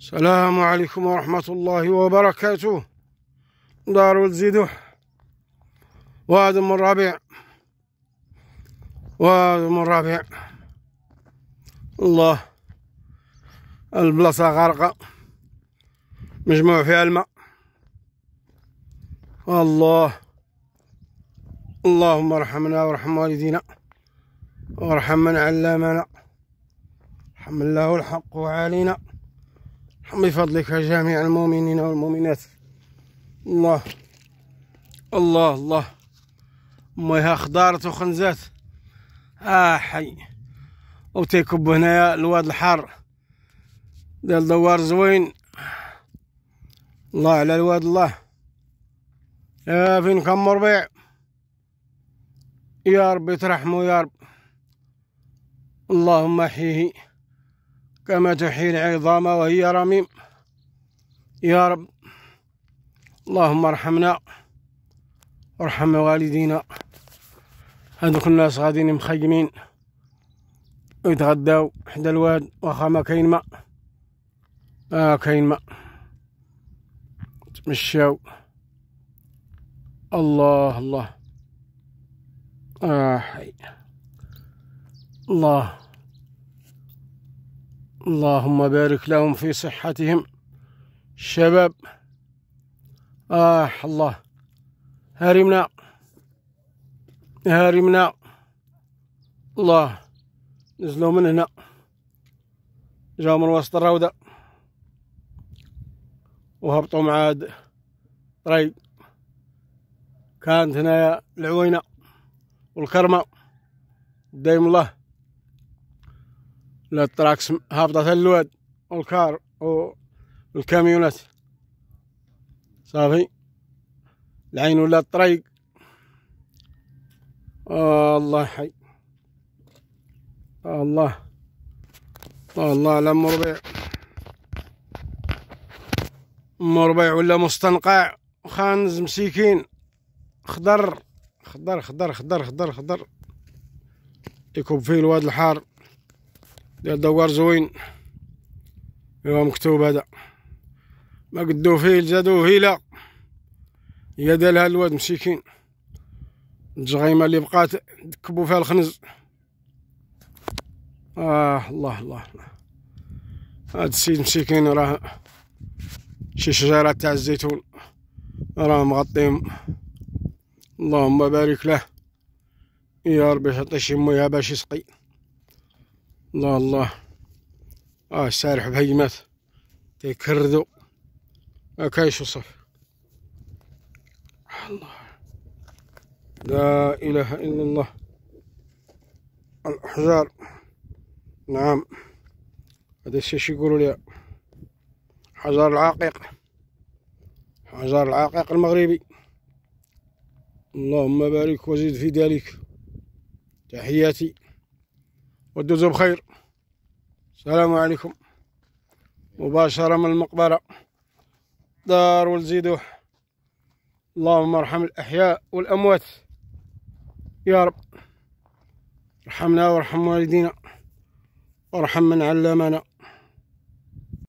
السلام عليكم ورحمة الله وبركاته دار الزيدوح وادم الرابع وادم الرابع الله البلاصة غارقة مجموع فيها الماء الله اللهم ارحمنا وارحم والدينا وارحم من علمنا الحمد لله الحق علينا فضلك جميع المؤمنين والمؤمنات الله الله الله ميها خضارت وخنزات آه حي وتيكب هنايا الواد الحار ديال دوار زوين الله على الواد الله يا فين كم ربيع يا ربي ترحمه يا رب اللهم احيه كما تحيي العظام وهي رميم يا رب اللهم ارحمنا ارحم والدينا هذوك الناس غاديين مخيمين ويتغداو حدا الواد واخا ما آه، كاين ما ما كاين ما تمشاو الله الله آه حي الله اللهم بارك لهم في صحتهم شباب آه الله هارمنا هارمنا الله نزلوا من هنا جاوا من وسط الروضة وهبطوا مع راي طيب، كانت هنايا العوينة والكرمة دايم الله للتراكس هابطة الواد والكار والكاميونات صافي العين ولا الطريق الله حي الله الله على مربيع مربيع ولا مستنقع خانز مسكين خضر خضر خضر خضر خضر خضر يكب فيه الواد الحار ديال دوار زوين ايوا مكتوب هذا ما قدو فيه زادوه فيلا هي دالها الواد مسكين الجغيمه اللي بقات دكبوا فيها الخنز اه الله الله هاد السيد مسكين راه شي شجره تاع الزيتون راه مغطيهم اللهم بارك له يا ربي حطي شي مويه باش يسقي الله الله اه سارح بهجمات تيكردو ما آه، كايش وصف الله لا اله الا الله الاحجار نعم هذا الشيء شي يقولوا لي حجر العقيق حجر العقيق المغربي اللهم بارك وزيد في ذلك تحياتي ودوزوا بخير السلام عليكم مباشرة من المقبرة دار والزيدوح اللهم ارحم الأحياء والأموات يا رب ارحمنا وارحم والدينا وارحم من علمنا